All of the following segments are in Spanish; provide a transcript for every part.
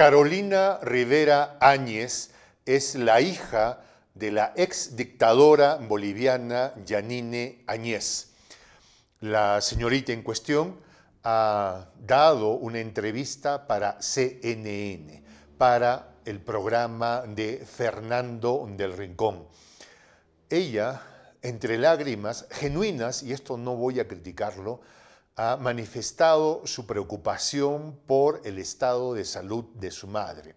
Carolina Rivera Áñez es la hija de la ex dictadora boliviana Yanine Áñez. La señorita en cuestión ha dado una entrevista para CNN, para el programa de Fernando del Rincón. Ella, entre lágrimas genuinas, y esto no voy a criticarlo, ha manifestado su preocupación por el estado de salud de su madre.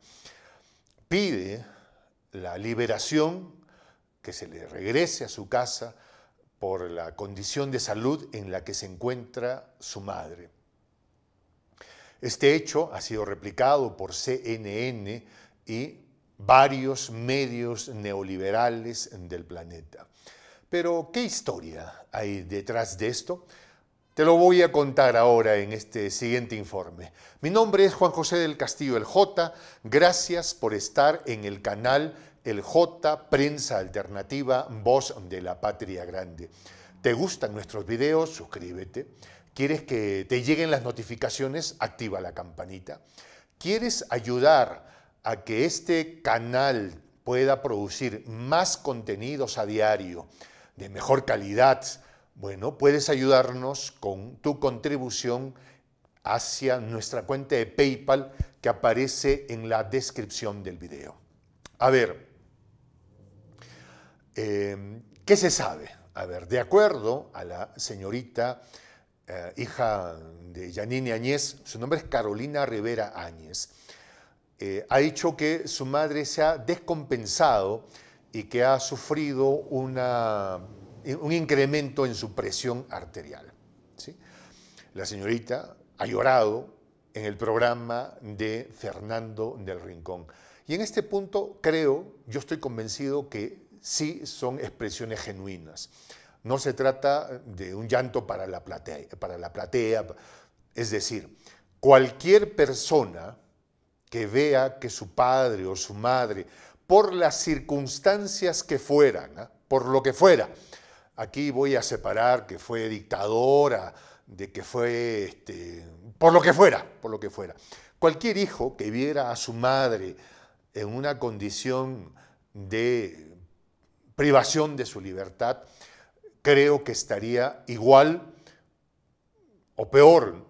Pide la liberación, que se le regrese a su casa por la condición de salud en la que se encuentra su madre. Este hecho ha sido replicado por CNN y varios medios neoliberales del planeta. Pero, ¿qué historia hay detrás de esto? Te lo voy a contar ahora en este siguiente informe. Mi nombre es Juan José del Castillo El J. Gracias por estar en el canal El J Prensa Alternativa Voz de la Patria Grande. ¿Te gustan nuestros videos? Suscríbete. ¿Quieres que te lleguen las notificaciones? Activa la campanita. ¿Quieres ayudar a que este canal pueda producir más contenidos a diario de mejor calidad? Bueno, puedes ayudarnos con tu contribución hacia nuestra cuenta de PayPal que aparece en la descripción del video. A ver, em, ¿qué se sabe? A ver, de acuerdo a la señorita eh, hija de Janine Áñez, su nombre es Carolina Rivera Áñez, eh, ha dicho que su madre se ha descompensado y que ha sufrido una eh, un incremento en su presión arterial. La señorita ha llorado en el programa de Fernando del Rincón. Y en este punto creo, yo estoy convencido que sí son expresiones genuinas. No se trata de un llanto para la platea. Para la platea. Es decir, cualquier persona que vea que su padre o su madre, por las circunstancias que fueran, ¿ah? por lo que fuera, aquí voy a separar que fue dictadora, de que fue, este, por lo que fuera, por lo que fuera. Cualquier hijo que viera a su madre en una condición de privación de su libertad, creo que estaría igual o peor,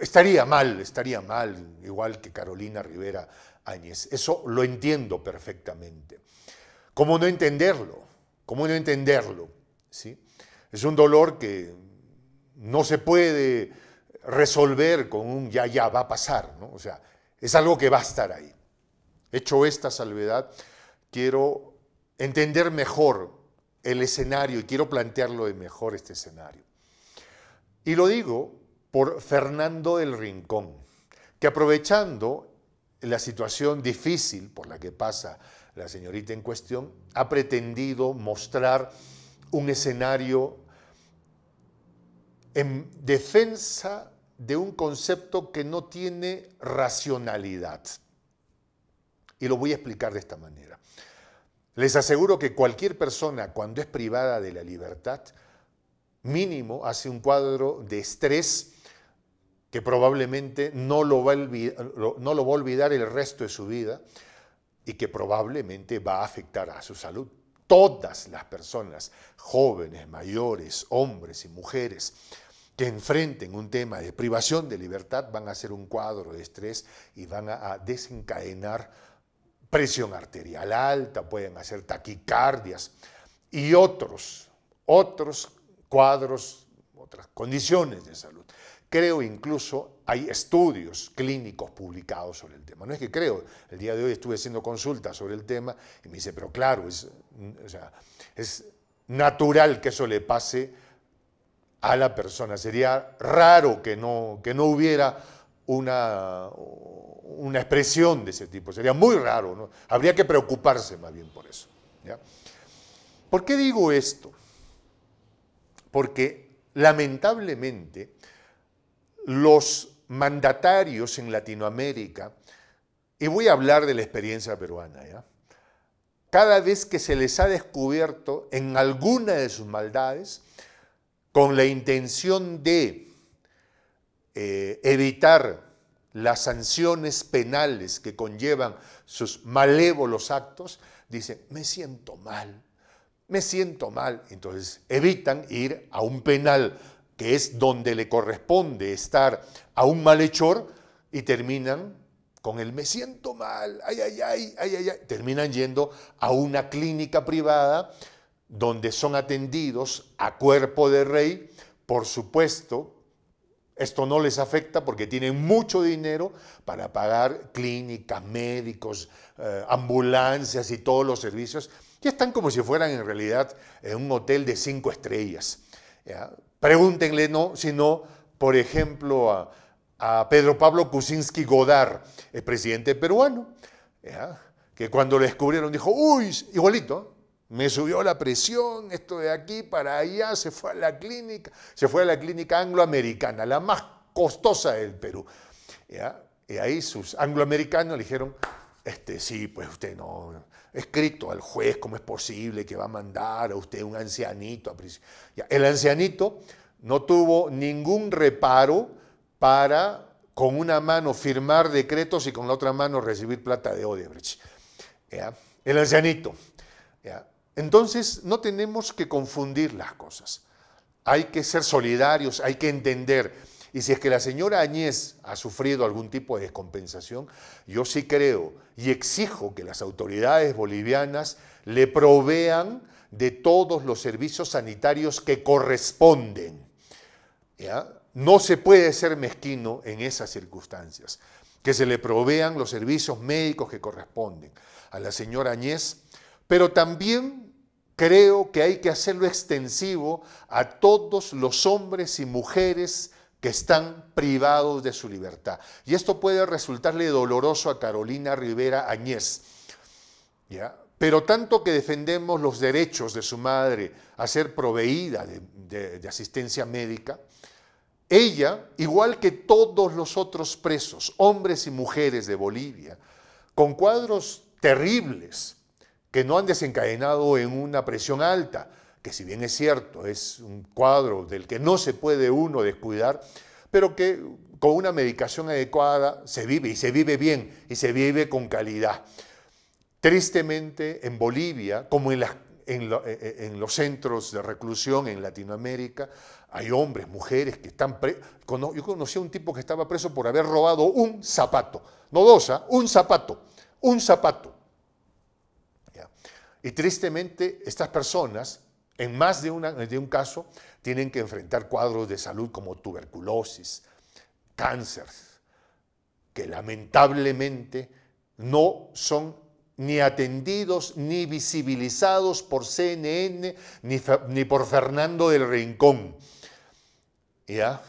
estaría mal, estaría mal, igual que Carolina Rivera Áñez. Eso lo entiendo perfectamente. ¿Cómo no entenderlo? ¿Cómo no entenderlo? ¿Sí? Es un dolor que no se puede resolver con un ya, ya, va a pasar. ¿no? O sea, es algo que va a estar ahí. Hecho esta salvedad, quiero entender mejor el escenario y quiero plantearlo de mejor este escenario. Y lo digo por Fernando del Rincón, que aprovechando la situación difícil por la que pasa la señorita en cuestión, ha pretendido mostrar un escenario en defensa de un concepto que no tiene racionalidad. Y lo voy a explicar de esta manera. Les aseguro que cualquier persona, cuando es privada de la libertad, mínimo hace un cuadro de estrés que probablemente no lo va a, olvidar, no lo va a olvidar el resto de su vida, y que probablemente va a afectar a su salud. Todas las personas, jóvenes, mayores, hombres y mujeres, que enfrenten un tema de privación de libertad van a hacer un cuadro de estrés y van a desencadenar presión arterial alta, pueden hacer taquicardias y otros, otros cuadros, otras condiciones de salud. Creo incluso hay estudios clínicos publicados sobre el tema. No es que creo, el día de hoy estuve haciendo consultas sobre el tema y me dice, pero claro, es, natural que eso le pase a la persona. Sería raro que no, que no hubiera una, una expresión de ese tipo. Sería muy raro. Habría que preocuparse más bien por eso. ¿Por qué digo esto? Porque lamentablemente los mandatarios en Latinoamérica, y voy a hablar de la experiencia peruana, ¿ya? cada vez que se les ha descubierto en alguna de sus maldades, con la intención de eh, evitar las sanciones penales que conllevan sus malévolos actos, dicen, me siento mal, me siento mal. Entonces evitan ir a un penal que es donde le corresponde estar a un malhechor, y terminan con el me siento mal, ay, ay, ay, ay, ay, terminan yendo a una clínica privada donde son atendidos a cuerpo de rey, por supuesto, esto no les afecta porque tienen mucho dinero para pagar clínicas, médicos, eh, ambulancias y todos los servicios. Ya están como si fueran en realidad en un hotel de cinco estrellas. Pregúntenle, no, sino, por ejemplo, a, Pedro Pablo Kuczynski Godar, el presidente peruano, que cuando lo descubrieron dijo, uy, igualito, me subió la presión, esto de aquí para allá, se fue a la clínica, se fue a la clínica angloamericana, la más costosa del Perú. Y ahí sus angloamericanos le dijeron, este, sí, pues usted no, escrito al juez cómo es posible que va a mandar a usted un ancianito a El ancianito no tuvo ningún reparo para con una mano firmar decretos y con la otra mano recibir plata de Odebrecht. El ancianito. Entonces no tenemos que confundir las cosas. Hay que ser solidarios, hay que entender y si es que la señora Añez ha sufrido algún tipo de descompensación, yo sí creo y exijo que las autoridades bolivianas le provean de todos los servicios sanitarios que corresponden. No se puede ser mezquino en esas circunstancias. Que se le provean los servicios médicos que corresponden a la señora Añez, pero también creo que hay que hacerlo extensivo a todos los hombres y mujeres que están privados de su libertad. Y esto puede resultarle doloroso a Carolina Rivera Añez. Pero tanto que defendemos los derechos de su madre a ser proveída de, de asistencia médica, ella, igual que todos los otros presos, hombres y mujeres de Bolivia, con cuadros terribles que no han desencadenado en una presión alta, que si bien es cierto, es un cuadro del que no se puede uno descuidar, pero que con una medicación adecuada se vive y se vive bien y se vive con calidad. Tristemente, en Bolivia, como en, eh, eh, en, los centros de reclusión en Latinoamérica, hay hombres, mujeres que están... presos. Yo conocí a un tipo que estaba preso por haber robado un zapato, no dos, ¿ah? un zapato, un zapato. Y tristemente estas personas en más de, un caso, tienen que enfrentar cuadros de salud como tuberculosis, cáncer, que lamentablemente no son ni atendidos ni visibilizados por CNN ni, por Fernando del Rincón. ¿Ya?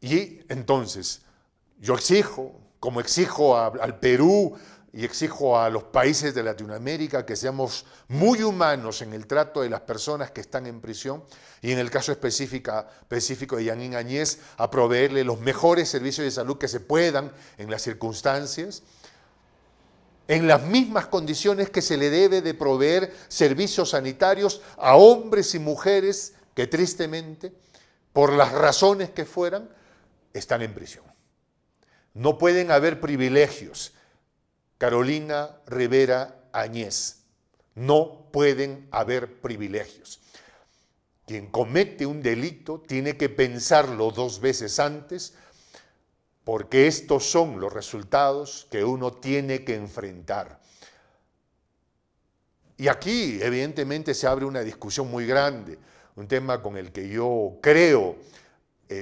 Y entonces, yo exijo, como exijo al Perú, y exijo a los países de Latinoamérica que seamos muy humanos en el trato de las personas que están en prisión y en el caso específico de Yanin Añez a proveerle los mejores servicios de salud que se puedan en las circunstancias, en las mismas condiciones que se le debe de proveer servicios sanitarios a hombres y mujeres que tristemente, por las razones que fueran, están en prisión. No pueden haber privilegios, Carolina Rivera Añez. No pueden haber privilegios. Quien comete un delito tiene que pensarlo dos veces antes porque estos son los resultados que uno tiene que enfrentar. Y aquí, evidentemente, se abre una discusión muy grande, un tema con el que yo creo, y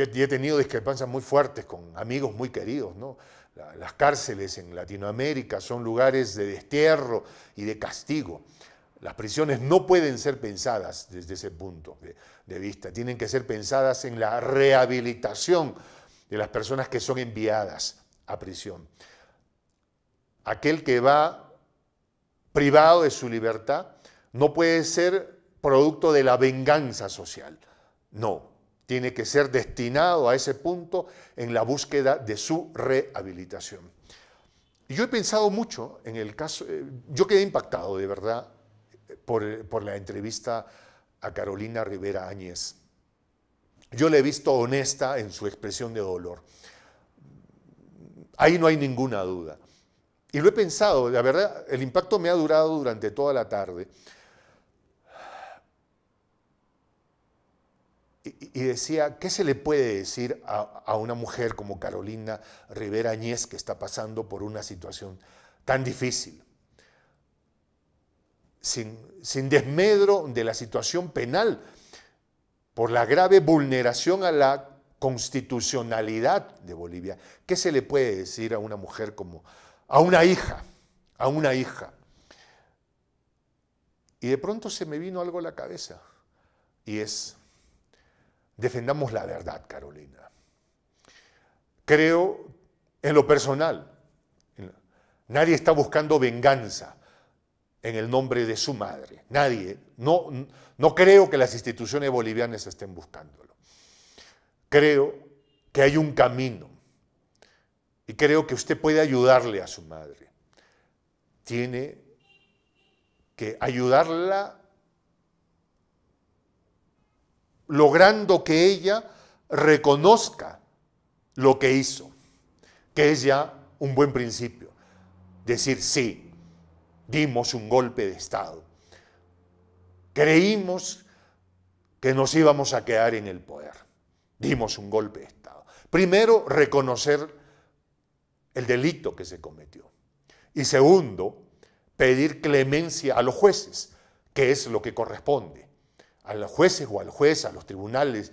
he tenido discrepancias muy fuertes con amigos muy queridos, ¿no? las cárceles en Latinoamérica son lugares de destierro y de castigo. Las prisiones no pueden ser pensadas desde ese punto de, de vista, tienen que ser pensadas en la rehabilitación de las personas que son enviadas a prisión. Aquel que va privado de su libertad no puede ser producto de la venganza social. No, tiene que ser destinado a ese punto en la búsqueda de su rehabilitación. Yo he pensado mucho en el caso, eh, yo quedé impactado de verdad eh, por, la entrevista a Carolina Rivera Áñez. Yo la he visto honesta en su expresión de dolor. Ahí no hay ninguna duda. Y lo he pensado, la verdad, el impacto me ha durado durante toda la tarde. y, decía, ¿qué se le puede decir a, una mujer como Carolina Rivera Añez que está pasando por una situación tan difícil? Sin, sin, desmedro de la situación penal, por la grave vulneración a la constitucionalidad de Bolivia. ¿Qué se le puede decir a una mujer como, a una hija, a una hija? Y de pronto se me vino algo a la cabeza, y es, defendamos la verdad, Carolina. Creo en lo personal. Nadie está buscando venganza en el nombre de su madre. Nadie. No, no creo que las instituciones bolivianas estén buscándolo. Creo que hay un camino y creo que usted puede ayudarle a su madre. Tiene que ayudarla logrando que ella reconozca lo que hizo, que es ya un buen principio. Decir, sí, dimos un golpe de Estado. Creímos que nos íbamos a quedar en el poder. Dimos un golpe de Estado. Primero, reconocer el delito que se cometió. Y segundo, pedir clemencia a los jueces, que es lo que corresponde a los jueces o al juez, a los tribunales,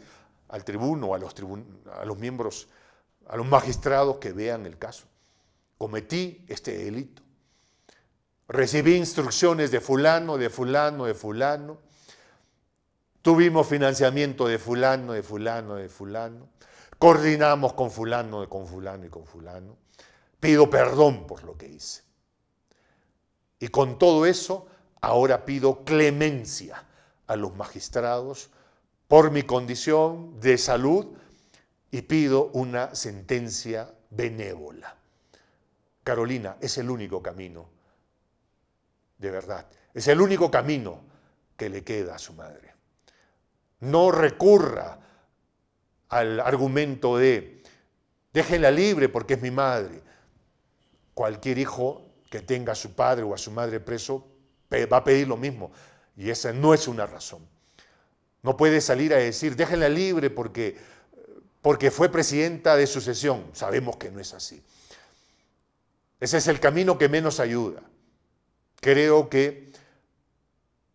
al tribuno, a los, miembros, a los magistrados que vean el caso. Cometí este delito. Recibí instrucciones de fulano, de fulano, de fulano. Tuvimos financiamiento de fulano, de fulano, de fulano. Coordinamos con fulano, con fulano y con fulano. Pido perdón por lo que hice. Y con todo eso, ahora pido clemencia a los magistrados por mi condición de salud y pido una sentencia benévola. Carolina, es el único camino, de verdad, es el único camino que le queda a su madre. No recurra al argumento de, déjenla libre porque es mi madre. Cualquier hijo que tenga a su padre o a su madre preso va a pedir lo mismo. Y esa no es una razón. No puede salir a decir, déjenla libre porque, porque fue presidenta de sucesión. Sabemos que no es así. Ese es el camino que menos ayuda. Creo que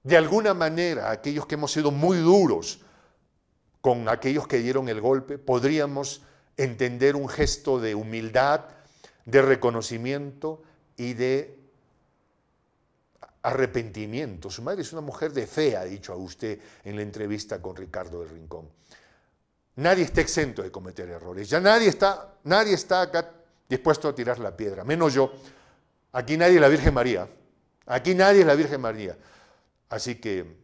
de alguna manera aquellos que hemos sido muy duros con aquellos que dieron el golpe, podríamos entender un gesto de humildad, de reconocimiento y de arrepentimiento. Su madre es una mujer de fe, ha dicho a usted en la entrevista con Ricardo del Rincón. Nadie está exento de cometer errores. Ya nadie está, nadie está acá dispuesto a tirar la piedra, menos yo. Aquí nadie es la Virgen María. Aquí nadie es la Virgen María. Así que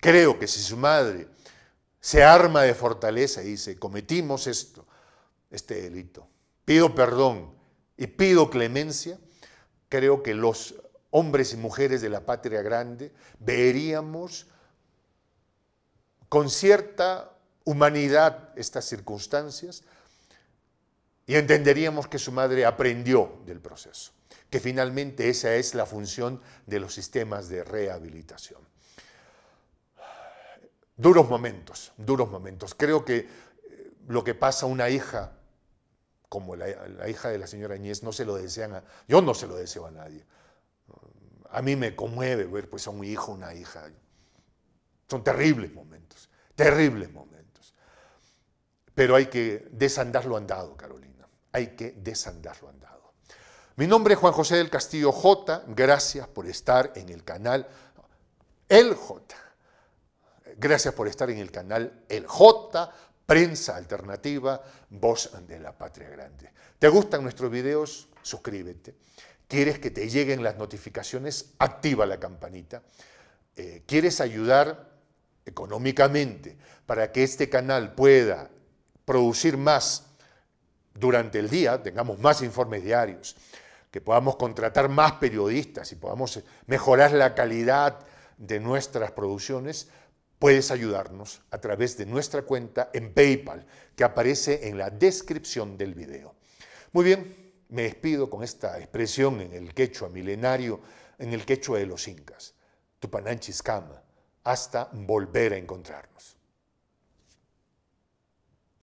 creo que si su madre se arma de fortaleza y dice, cometimos esto, este delito, pido perdón y pido clemencia, creo que los hombres y mujeres de la patria grande, veríamos con cierta humanidad estas circunstancias y entenderíamos que su madre aprendió del proceso, que finalmente esa es la función de los sistemas de rehabilitación. Duros momentos, duros momentos. Creo que eh, lo que pasa a una hija, como la, hija de la señora Añez, no se lo desean a, yo no se lo deseo a nadie a mí me conmueve ver pues a un hijo, una hija. Son terribles momentos, terribles momentos. Pero hay que desandar lo andado, Carolina. Hay que desandar lo andado. Mi nombre es Juan José del Castillo J. Gracias por estar en el canal El J. Gracias por estar en el canal El J. Prensa Alternativa, Voz de la Patria Grande. ¿Te gustan nuestros videos? Suscríbete quieres que te lleguen las notificaciones, activa la campanita. Eh, quieres ayudar económicamente para que este canal pueda producir más durante el día, tengamos más informes diarios, que podamos contratar más periodistas y podamos eh, mejorar la calidad de nuestras producciones, puedes ayudarnos a través de nuestra cuenta en PayPal, que aparece en la descripción del video. Muy bien, me despido con esta expresión en el quechua milenario, en el quechua de los incas, Tupananchis Kama, hasta volver a encontrarnos.